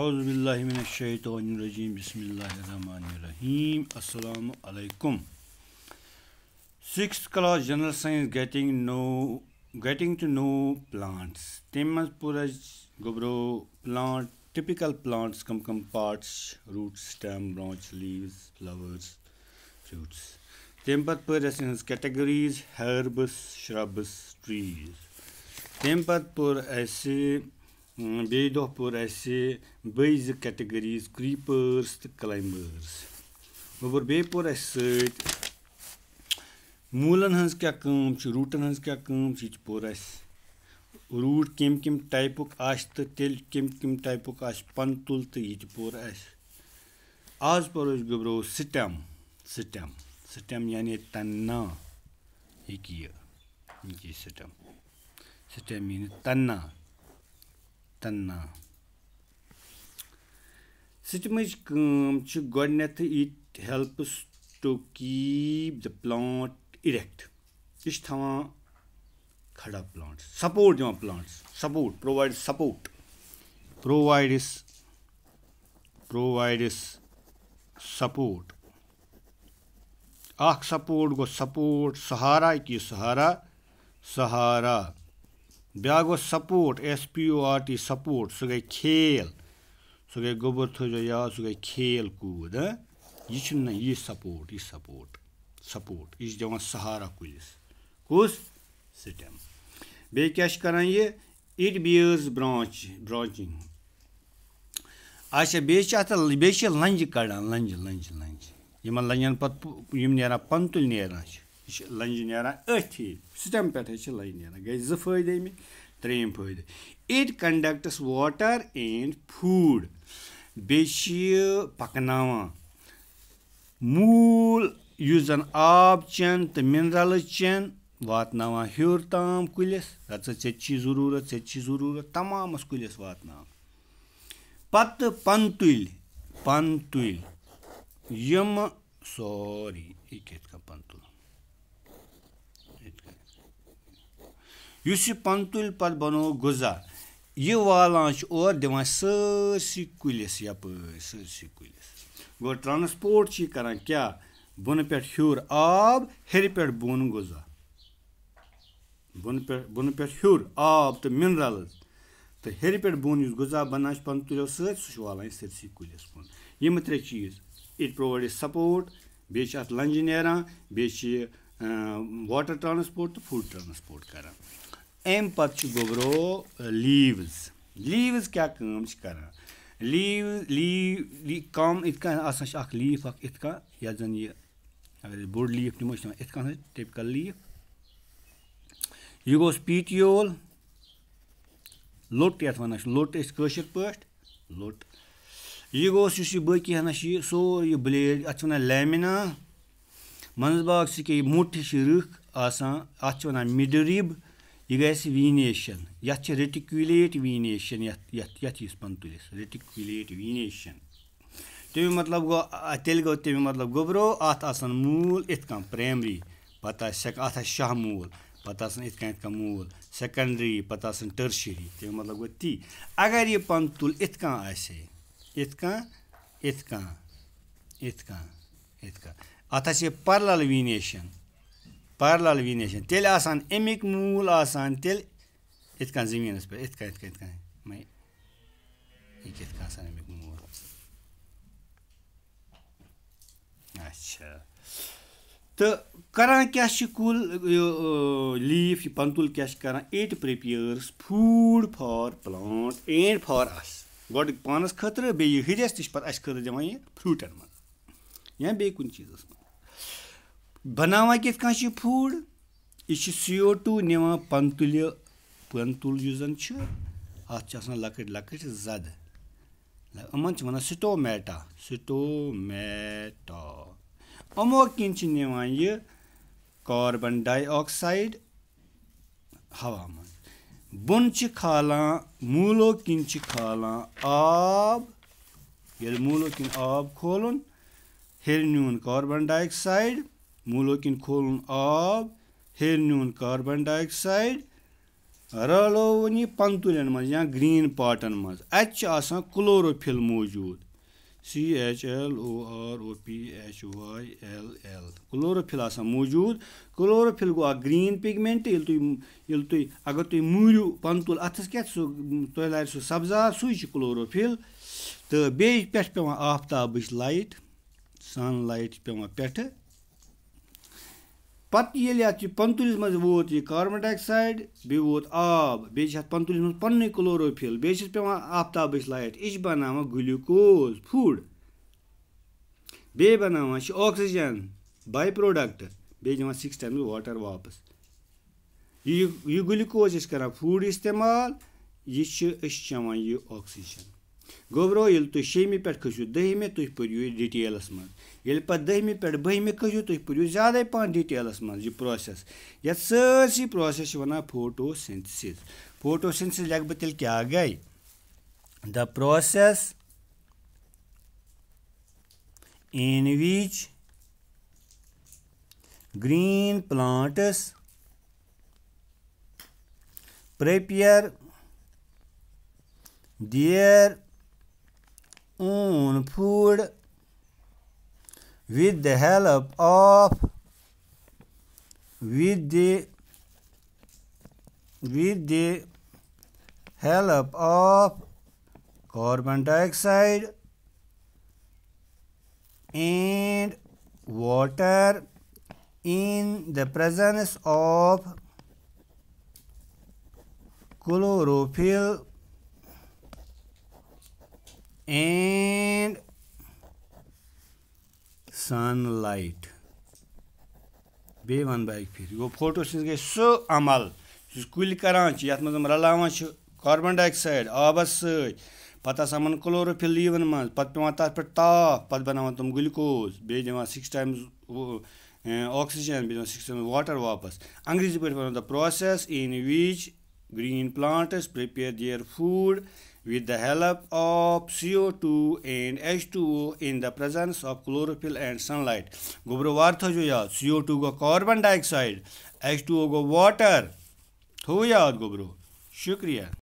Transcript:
अज़बिल्लिमिनशैतरजीम बसमीम अल्लाम six class general science getting know getting to know plants तम मज पुरज गोबरो प्लांट टिपिकल प्लांट्स कम कम parts root stem branch leaves flowers fruits तम पत पर कैटेगरीज हर्बस श्रब्स ट्रीज तम पत بیٚیہِ دۄہ پوٚر اَسہِ بیٚیہِ زٕ کٮ۪ٹَگریٖز کرٛیٖپٲرٕس تہٕ کٕلایمبٲرٕس مگر بیٚیہِ پوٚر اَسہِ سۭتۍ موٗلَن ہٕنٛز کیٛاہ کٲم چھِ روٗٹَن ہٕنٛز کیٛاہ کٲم چھِ یہِ تہِ پوٚر اَسہِ روٗٹ کَمہِ کَمہِ ٹایپُک آسہِ تہٕ تیٚلہِ کَمہِ کَمہِ ٹایپُک آسہِ پَن تُل تہٕ یہِ تہِ پوٚر اَسہِ آز پوٚر أسۍ گوٚبرو سِٹٮ۪م سِٹٮ۪م سِٹٮ۪م یعنی تَننا ہیٚکہِ یہِ یہِ سِٹٮ۪م سِٹٮ۪م یعنی تَننا تَنہٕ سِچمٕچ کٲم چھِ گۄڈنٮ۪تھٕے it helps to keep the plant erect یہِ چھِ تھاوان کھڑا پٕلانٛٹٕس سَپوٹ دِوان plants support provides support provides provides support اَکھ سَپوٹ گوٚو سَپوٹ سہارا أکِس سہارا سہارا بیٛاکھ گوٚو support S P O R T support سُہ گٔے کھیل سُہ گٔے گوٚبُر تھٲیزیو یاد سُہ گٔے کھیل کوٗد ہہ یہِ چھُنہٕ نہ یہِ سَپوٹ یہِ سَپوٹ سَپوٹ یہِ چھِ دِوان سہارا کُلِس کُس سِٹٮ۪م بیٚیہِ کیٛاہ چھِ کَران یہِ اِٹ بیٲرٕز برٛانٛچ برٛانچِنٛگ اچھا بیٚیہِ چھِ اَتھ بیٚیہِ چھِ لَنٛجہِ کَڑان لَنٛجہِ لَنٛجہِ لَنٛجہِ یِمَن لَنٛجَن پَتہٕ یِم نیران پَنتُلۍ نیران چھِ یہِ چھِ لنٛجہِ نیران أتھی سِٹٮ۪م پٮ۪ٹھَے چھِ لنٛجہِ نیران گٔے زٕ فٲیدٕ اَمِکۍ ترٛیٚیِم فٲیدٕ it conducts water and food بیٚیہِ چھِ یہِ پَکناوان موٗل یُس زَن آب چٮ۪ن تہٕ مِنرَلٕز چٮ۪ن واتناوان ہیوٚر تام کُلِس رَژٕ ژےٚ چھی ضٔروٗرت ژےٚ چھی ضٔروٗرت تَمامَس کُلِس واتناوان پَتہٕ پَن تُلۍ پَن تُلۍ یِمہٕ سورُے یہِ کِتھ کٔنۍ پَن تُلُن یُس یہِ پَن تُلۍ پَتہٕ بَنوو غذا یہِ والان چھِ اورٕ دِوان سٲرسٕے کُلِس یَپٲرۍ سٲرسٕے کُلِس گوٚو ٹرٛانَسپوٹ چھِ یہِ کَران کیٛاہ بۄنہٕ پٮ۪ٹھ ہیوٚر آب ہیٚرِ پٮ۪ٹھ بۄن غذا بۄنہٕ پٮ۪ٹھ بۄنہٕ پٮ۪ٹھ ہیوٚر آب تہٕ مِنرَلٕز تہٕ ہیٚرِ پٮ۪ٹھ بۄن یُس غذا بَنان چھِ پَنُن تُلیو سۭتۍ سُہ چھُ والان یہِ سٲرسٕے کُلِس کُن یِمہٕ ترٛےٚ چیٖز اِٹ پرٛووایڈ اِز سَپوٹ بیٚیہِ چھِ اَتھ لَنٛجہِ نیران بیٚیہِ چھِ یہِ واٹَر ٹرٛانَسپوٹ تہٕ فُڈ ٹرٛانَسپوٹ کَران एम पत् गोबरो लीव्स लीव्स क्या कम कर लीव लीव कम इत कह लीफ अख इत कह यह जन यह अगर बोड़ लीफ नमो इत कह टिपिकल लीफ यह गोस पीटियोल लोट ये वन लोट कशर पे लोट यह गोस बकी हन सोर यह ब्लेड अत अच्छा वन लैमिना मंजबाग से मोटी रख आसान अत अच्छा वन मिडरिब یہِ گژھِ ویٖنیشَن یَتھ چھِ ریٹِکولیٹ ویٖنیشَن یَتھ یَتھ یَتھ یُس پَن تُلِس ریٹِکولیٹ ویٖنیشَن تَمیُک مطلب گوٚو تیٚلہِ گوٚو تَمیُک مطلب گوٚو برو اَتھ آسان موٗل یِتھ کٔنۍ پرٛیمری پَتہٕ آسہِ سٮ۪ک اَتھ آسہِ شاہ موٗل پَتہٕ آسان یِتھ کٔنۍ یِتھ کٔنۍ موٗل سٮ۪کَنڈری پَتہٕ آسان ٹٔرشٔری تَمیُک مطلب گوٚو تی اگر یہِ پَن تُل یِتھ کٔنۍ آسہِ ہے یِتھ کٔنۍ یِتھ کٔنۍ یِتھ کٔنۍ یِتھ کٔنۍ اَتھ آسہِ ہے پَرلَل ویٖنیشَن پیرلل وینیشن تیل آسان امیک مول آسان تیل ات تیٚلہِ زمین اس پر ات یِتھ ات یِتھ ات یِتھ می یہِ ات کٔنۍ آسان امیک مول اچھا تو کران کیا چھِ کُل یہِ لیٖف یہِ پَنتُل کیٛاہ چھِ کَران it prepares food for plant and for us گۄڈٕ پانَس خٲطرٕ بیٚیہِ یہِ ہِرِس تہِ چھِ پَتہٕ اَسہِ خٲطرٕ دِوان یہِ فرٛوٗٹَن منٛز یا بیٚیہِ کُنہِ چیٖزَس بناوان کِتھ کٔنۍ چھِ یہِ فوٗڈ یہِ چھِ سی او ٹوٗ نِوان پَن تُلہِ پَن تُل یُس زَن چھُ اَتھ چھِ آسان لۄکٕٹۍ لۄکٕٹۍ زَدٕ یِمَن چھِ وَنان سِٹومیٹا سِٹومیٹا یِمو کِنۍ چھِ نِوان یہِ کاربن ڈاے آکسایڈ ہوا منٛز بۄن چھِ کھالان موٗلو کِنۍ چھِ کھالان آب ییٚلہِ موٗلو کِنۍ آب کھولُن ہیٚرِ نیوٗن کاربن ڈاے آکسایڈ مُلوکِن کھولُن آب ہیٚرِ نیُن کاربن ڈاے آکسایڈ رَلووُن یہِ پَنتُلٮ۪ن منٛز یا گرٛیٖن پاٹَن منٛز اَتہِ چھِ آسان کلوروفِل موجوٗد C H L O R O P H Y L L chlorophyll آسان موجوٗد کلوروفِل گوٚو اَکھ گرٛیٖن پِگمٮ۪نٛٹ ییٚلہِ تُہۍ ییٚلہِ تُہۍ اگر تُہۍ موٗرِو پَنتُل اَتھَس کٮ۪تھ سُہ تۄہہِ لارِ سُہ سبزار سُے چھُ کلوروفِل تہٕ بیٚیہِ پٮ۪ٹھٕ پٮ۪وان آفتابٕچ لایٹ سَن لایٹ چھِ پٮ۪وان پٮ۪ٹھٕ پتہٕ ییٚلہِ اَتھ یہِ پَنتُلِس منٛز ووت یہِ کاربن ڈاے آکسایڈ بیٚیہِ ووت آب بیٚیہِ چھِ اَتھ پَنتُلِس منٛز پَننُے کلوروفِل بیٚیہِ چھِس پیٚوان آفتابٕچ لایٹ یہِ چھِ بَناوان گلوٗکوز فُڈ بیٚیہِ بَناوان چھِ آکسیٖجَن باے پرٛوڈَکٹ بیٚیہِ دِوان سِکِس ٹایمٕز واٹَر واپَس یہِ یہِ گلوٗکوز چھِ أسۍ کَران فُڈ استعمال یہِ چھِ أسۍ چٮ۪وان یہِ آکسیٖجَن گوٚبرو ییٚلہِ تُہۍ شیٚمہِ پٮ۪ٹھ کھٔسِو دٔہمہِ تُہۍ پٔرِو یہِ ڈِٹیلَس منٛز ییٚلہِ پَتہٕ دٔہمہِ پٮ۪ٹھ بٔہمہِ کھٔسِو تُہۍ پٔرِو زیادَے پَہَن ڈِٹیلَس منٛز یہِ پرٛوسٮ۪س یَتھ سٲرسٕے پرٛوسٮ۪س چھِ وَنان فوٹو سِنتھسِس فوٹو سِنتھسِس لیکھٕ بہٕ تیٚلہِ کیٛاہ گٔے the process in which green plants prepare their own food with the help of with the with the help of carbon dioxide and water in the presence of chlorophyll and sunlight بیٚیہِ وَنہٕ بہٕ اَکہِ پھِرِ گوٚو فوٹوسِنٛز گٔے سُہ عمل یُس کُلۍ کَران چھِ یَتھ منٛز یِم رَلاوان چھِ کاربن ڈاے آکسایڈ آبَس سۭتۍ پَتہٕ آسان یِمَن کلورفِل لیٖوَن منٛز پَتہٕ پٮ۪وان تَتھ پٮ۪ٹھ تاپھ پَتہٕ بَناوان تِم گلوٗکوز بیٚیہِ دِوان سِکِس ٹایمٕز آکسیٖجَن بیٚیہِ دِوان سِکِس ٹایمٕز واٹر واپَس انٛگریٖزی پٲٹھۍ وَنو the process in which green plants prepare their food with the help of CO2 and H2O in the presence of chlorophyll and sunlight. गुब्रवार्थ जो याद CO2 को कार्बन डाइऑक्साइड H2O को वाटर हो याद गुब्रो शुक्रिया